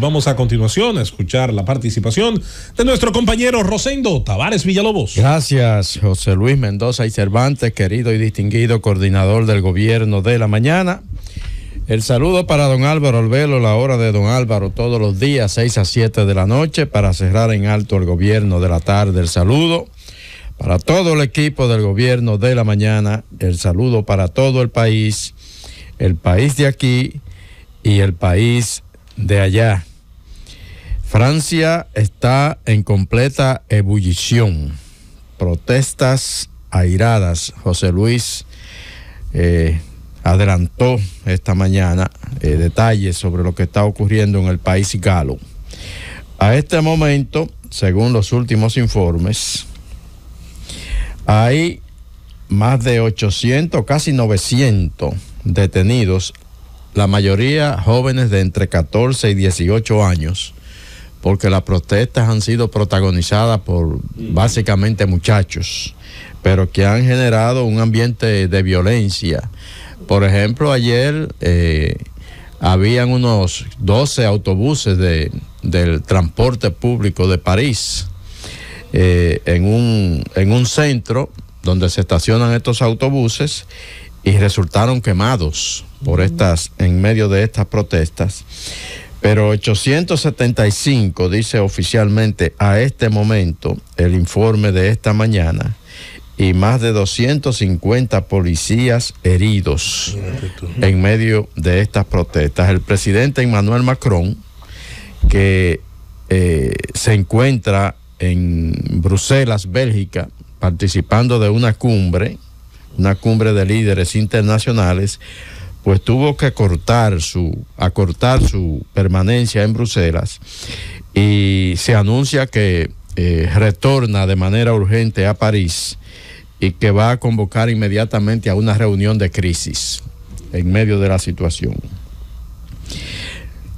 Vamos a continuación a escuchar la participación de nuestro compañero Rosendo Tavares Villalobos. Gracias, José Luis Mendoza y Cervantes, querido y distinguido coordinador del gobierno de la mañana. El saludo para don Álvaro Albelo, la hora de don Álvaro todos los días, 6 a 7 de la noche, para cerrar en alto el gobierno de la tarde. El saludo para todo el equipo del gobierno de la mañana, el saludo para todo el país, el país de aquí y el país de allá. Francia está en completa ebullición. Protestas airadas. José Luis eh, adelantó esta mañana eh, detalles sobre lo que está ocurriendo en el país galo. A este momento, según los últimos informes, hay más de 800, casi 900 detenidos la mayoría jóvenes de entre 14 y 18 años, porque las protestas han sido protagonizadas por básicamente muchachos, pero que han generado un ambiente de violencia. Por ejemplo, ayer eh, habían unos 12 autobuses del transporte público de París eh, en, un, en un centro donde se estacionan estos autobuses y resultaron quemados por estas, en medio de estas protestas. Pero 875 dice oficialmente a este momento el informe de esta mañana y más de 250 policías heridos en medio de estas protestas. El presidente Emmanuel Macron, que eh, se encuentra en Bruselas, Bélgica, participando de una cumbre, una cumbre de líderes internacionales, pues tuvo que acortar su, acortar su permanencia en Bruselas y se anuncia que eh, retorna de manera urgente a París y que va a convocar inmediatamente a una reunión de crisis en medio de la situación.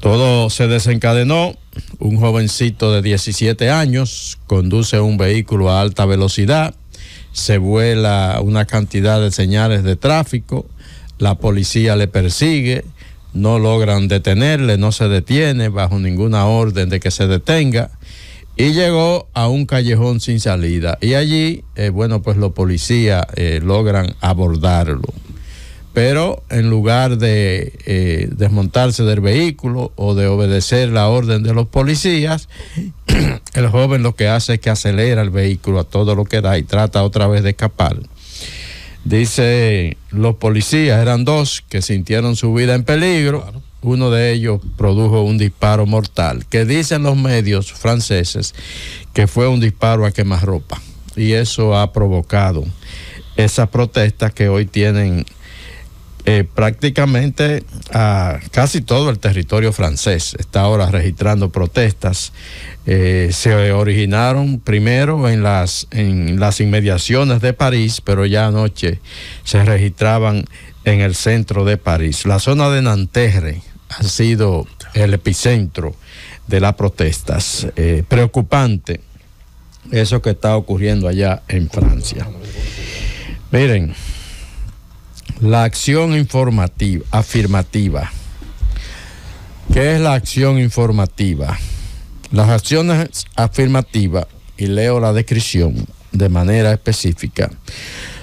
Todo se desencadenó. Un jovencito de 17 años conduce un vehículo a alta velocidad, se vuela una cantidad de señales de tráfico, la policía le persigue, no logran detenerle, no se detiene bajo ninguna orden de que se detenga. Y llegó a un callejón sin salida. Y allí, eh, bueno, pues los policías eh, logran abordarlo. Pero en lugar de eh, desmontarse del vehículo o de obedecer la orden de los policías, el joven lo que hace es que acelera el vehículo a todo lo que da y trata otra vez de escapar. Dice, los policías eran dos que sintieron su vida en peligro. Uno de ellos produjo un disparo mortal, que dicen los medios franceses que fue un disparo a quemarropa. Y eso ha provocado esas protestas que hoy tienen eh, prácticamente casi todo el territorio francés está ahora registrando protestas. Eh, se originaron primero en las, en las inmediaciones de París, pero ya anoche se registraban en el centro de París. La zona de Nanterre ha sido el epicentro de las protestas. Eh, preocupante eso que está ocurriendo allá en Francia. Miren. La acción informativa, afirmativa. ¿Qué es la acción informativa? Las acciones afirmativas, y leo la descripción de manera específica,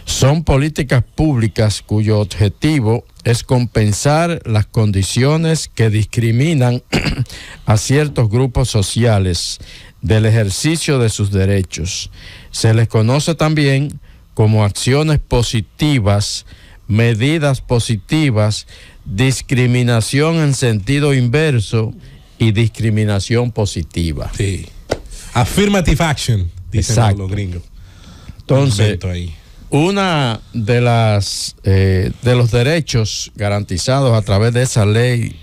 son políticas públicas cuyo objetivo es compensar las condiciones que discriminan a ciertos grupos sociales del ejercicio de sus derechos. Se les conoce también como acciones positivas medidas positivas, discriminación en sentido inverso y discriminación positiva. Sí. Affirmative action, dicen los gringos. Entonces, ahí. una de las eh, de los derechos garantizados a través de esa ley,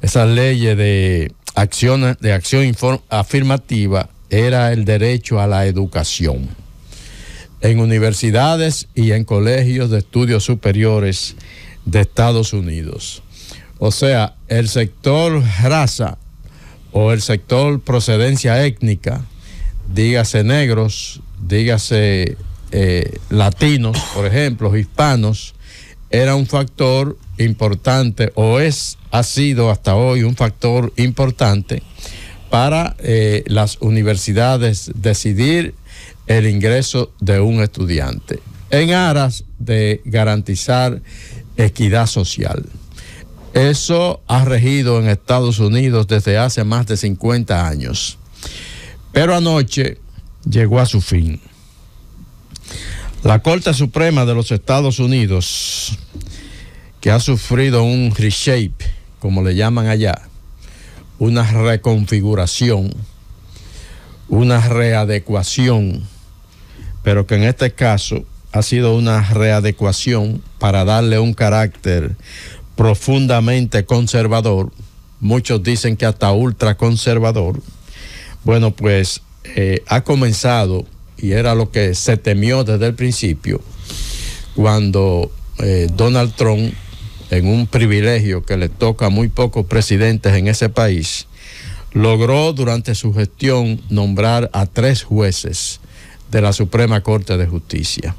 esas leyes de acción de acción afirmativa era el derecho a la educación en universidades y en colegios de estudios superiores de Estados Unidos. O sea, el sector raza o el sector procedencia étnica, dígase negros, dígase eh, latinos, por ejemplo, hispanos, era un factor importante o es, ha sido hasta hoy un factor importante para eh, las universidades decidir el ingreso de un estudiante en aras de garantizar equidad social. Eso ha regido en Estados Unidos desde hace más de 50 años. Pero anoche llegó a su fin. La Corte Suprema de los Estados Unidos, que ha sufrido un reshape, como le llaman allá, una reconfiguración, una readecuación, pero que en este caso ha sido una readecuación para darle un carácter profundamente conservador, muchos dicen que hasta ultraconservador, bueno, pues eh, ha comenzado, y era lo que se temió desde el principio, cuando eh, Donald Trump, en un privilegio que le toca a muy pocos presidentes en ese país, logró durante su gestión nombrar a tres jueces de la Suprema Corte de Justicia.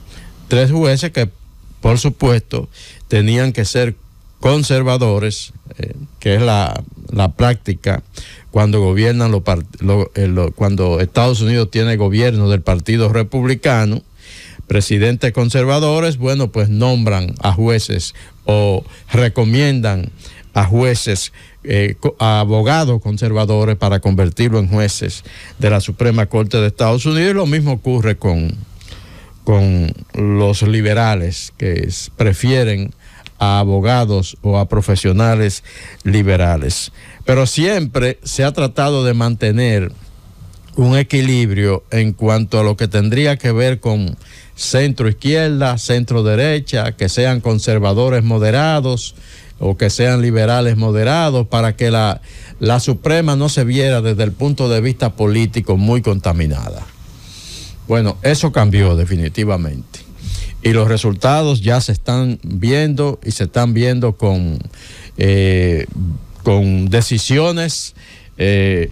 Tres jueces que, por supuesto, tenían que ser conservadores, eh, que es la, práctica cuando gobiernan eh, cuando Estados Unidos tiene gobierno del Partido Republicano, presidentes conservadores, bueno, pues nombran a jueces o recomiendan a jueces ...a eh, abogados conservadores para convertirlo en jueces de la Suprema Corte de Estados Unidos. Y lo mismo ocurre con, con los liberales que prefieren a abogados o a profesionales liberales. Pero siempre se ha tratado de mantener un equilibrio en cuanto a lo que tendría que ver con centro izquierda, centro derecha, que sean conservadores moderados, o que sean liberales moderados para que la, Suprema no se viera desde el punto de vista político muy contaminada. Bueno, eso cambió definitivamente. Y los resultados ya se están viendo y se están viendo con, eh, con decisiones eh,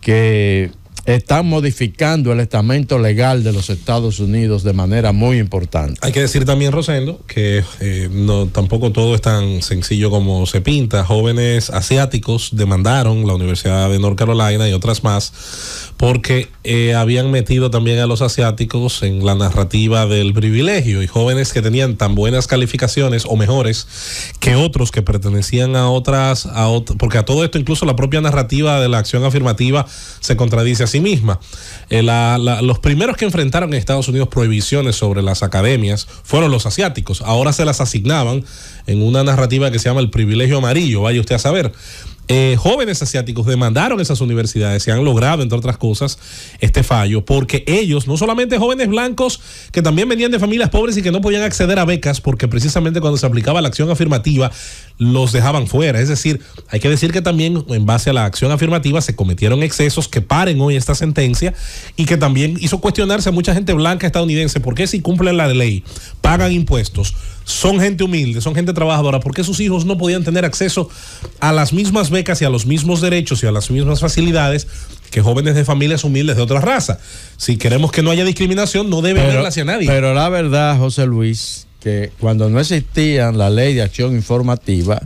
que están modificando el estamento legal de los Estados Unidos de manera muy importante. Hay que decir también, Rosendo, que eh, no, tampoco todo es tan sencillo como se pinta. Jóvenes asiáticos demandaron la Universidad de North Carolina y otras más porque eh, habían metido también a los asiáticos en la narrativa del privilegio y jóvenes que tenían tan buenas calificaciones o mejores que otros que pertenecían a otras, a porque a todo esto incluso la propia narrativa de la acción afirmativa se contradice así misma. Eh, los primeros que enfrentaron en Estados Unidos prohibiciones sobre las academias fueron los asiáticos. Ahora se las asignaban en una narrativa que se llama el privilegio amarillo, vaya usted a saber. Eh, jóvenes asiáticos demandaron esas universidades, se han logrado, entre otras cosas, este fallo, porque ellos, no solamente jóvenes blancos que también venían de familias pobres y que no podían acceder a becas, porque precisamente cuando se aplicaba la acción afirmativa, los dejaban fuera. Es decir, hay que decir que también en base a la acción afirmativa se cometieron excesos que paren hoy esta sentencia y que también hizo cuestionarse a mucha gente blanca estadounidense, porque si cumplen la ley, pagan impuestos? son gente humilde, son gente trabajadora, porque sus hijos no podían tener acceso a las mismas becas y a los mismos derechos y a las mismas facilidades que jóvenes de familias humildes de otra raza. Si queremos que no haya discriminación, no debe verla hacia nadie. Pero la verdad, José Luis, que cuando no existía la ley de acción informativa,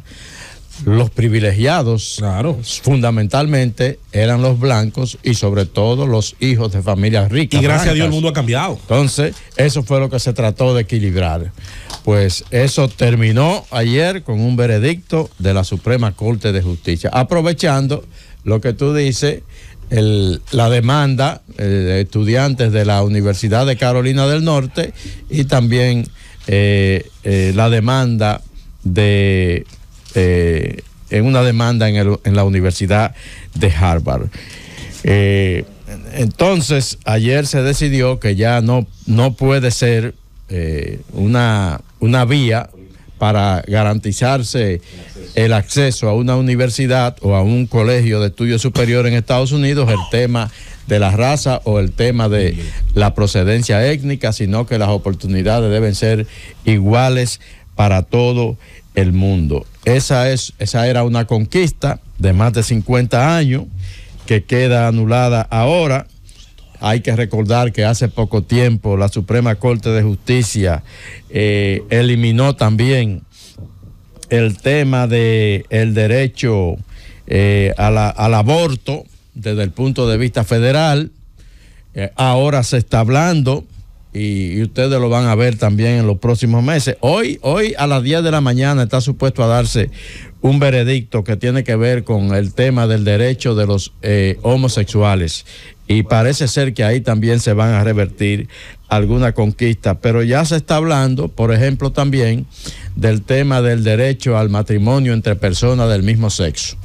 los privilegiados, claro. fundamentalmente, eran los blancos y sobre todo los hijos de familias ricas. Y gracias a Dios el mundo ha cambiado. Entonces, eso fue lo que se trató de equilibrar. Pues eso terminó ayer con un veredicto de la Suprema Corte de Justicia, aprovechando lo que tú dices. la demanda eh, de estudiantes de la Universidad de Carolina del Norte y también eh, eh, la demanda de eh, en una demanda en, en, la Universidad de Harvard. Eh, entonces, ayer se decidió que ya no, no puede ser eh, una, una vía para garantizarse el acceso a una universidad o a un colegio de estudio superior en Estados Unidos el tema de la raza o el tema de la procedencia étnica, sino que las oportunidades deben ser iguales para todo el mundo. Esa, es, esa era una conquista de más de 50 años que queda anulada ahora. Hay que recordar que hace poco tiempo la Suprema Corte de Justicia eh, eliminó también el tema del derecho eh, al aborto desde el punto de vista federal. Eh, ahora se está hablando y, ustedes lo van a ver también en los próximos meses. Hoy, hoy a las 10 de la mañana está supuesto a darse un veredicto que tiene que ver con el tema del derecho de los eh, homosexuales. Y parece ser que ahí también se van a revertir alguna conquista. Pero ya se está hablando, por ejemplo, también del tema del derecho al matrimonio entre personas del mismo sexo.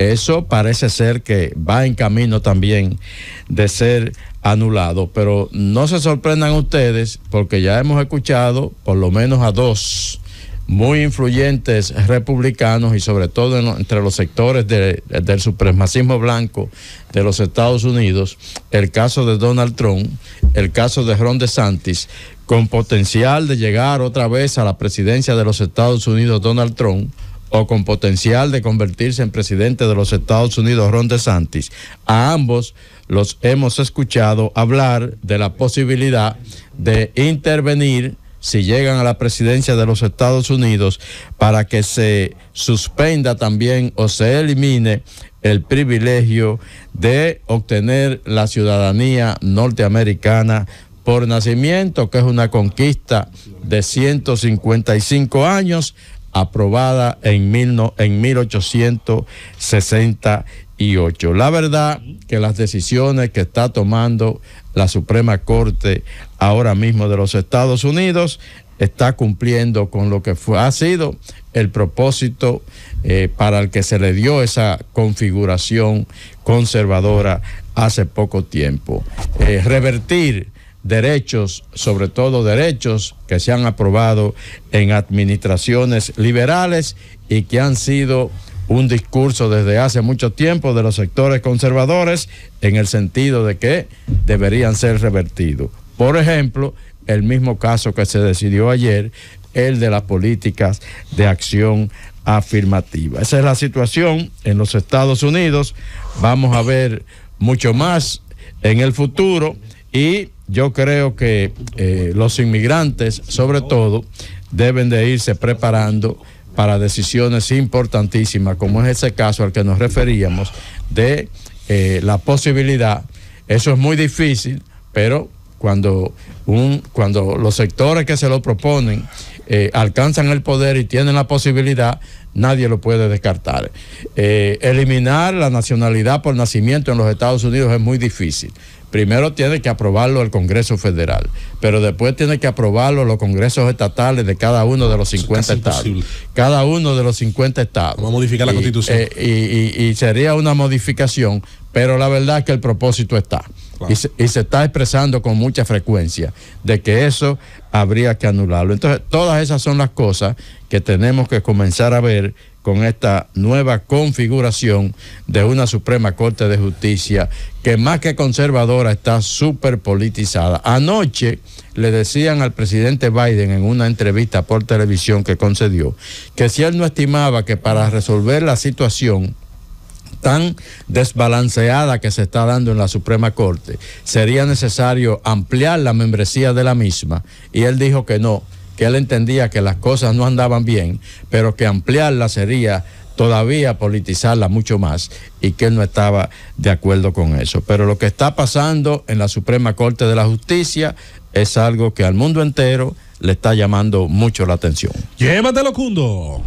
Eso parece ser que va en camino también de ser anulado, pero no se sorprendan ustedes porque ya hemos escuchado por lo menos a dos muy influyentes republicanos y sobre todo entre los sectores del supremacismo blanco de los Estados Unidos, el caso de Donald Trump, el caso de Ron DeSantis, con potencial de llegar otra vez a la presidencia de los Estados Unidos Donald Trump, o con potencial de convertirse en presidente de los Estados Unidos, Ron DeSantis. A ambos los hemos escuchado hablar de la posibilidad de intervenir si llegan a la presidencia de los Estados Unidos para que se suspenda también o se elimine el privilegio de obtener la ciudadanía norteamericana por nacimiento, que es una conquista de 155 años aprobada en, 1868. La verdad que las decisiones que está tomando la Suprema Corte ahora mismo de los Estados Unidos está cumpliendo con lo que fue, ha sido el propósito eh, para el que se le dio esa configuración conservadora hace poco tiempo. Eh, revertir derechos, sobre todo derechos que se han aprobado en administraciones liberales y que han sido un discurso desde hace mucho tiempo de los sectores conservadores en el sentido de que deberían ser revertidos. Por ejemplo, el mismo caso que se decidió ayer, el de las políticas de acción afirmativa. Esa es la situación en los Estados Unidos. Vamos a ver mucho más en el futuro y yo creo que eh, los inmigrantes, sobre todo, deben de irse preparando para decisiones importantísimas, como es ese caso al que nos referíamos, de eh, la posibilidad. Eso es muy difícil, pero cuando, un, cuando los sectores que se lo proponen eh, alcanzan el poder y tienen la posibilidad, nadie lo puede descartar. Eh, eliminar la nacionalidad por nacimiento en los Estados Unidos es muy difícil. Primero tiene que aprobarlo el Congreso Federal, pero después tiene que aprobarlo los congresos estatales de cada uno de los 50 estados. Cada uno de los 50 estados. Vamos a modificar la constitución. Eh, y, y sería una modificación, pero la verdad es que el propósito está. Y, se, y, se, está expresando con mucha frecuencia de que eso habría que anularlo. Entonces, todas esas son las cosas que tenemos que comenzar a ver con esta nueva configuración de una Suprema Corte de Justicia que más que conservadora está súper politizada. Anoche le decían al presidente Biden en una entrevista por televisión que concedió que si él no estimaba que para resolver la situación tan desbalanceada que se está dando en la Suprema Corte, sería necesario ampliar la membresía de la misma. Y él dijo que no, que él entendía que las cosas no andaban bien, pero que ampliarla sería todavía politizarla mucho más y que él no estaba de acuerdo con eso. Pero lo que está pasando en la Suprema Corte de la Justicia es algo que al mundo entero le está llamando mucho la atención. Llévatelo, Cundo.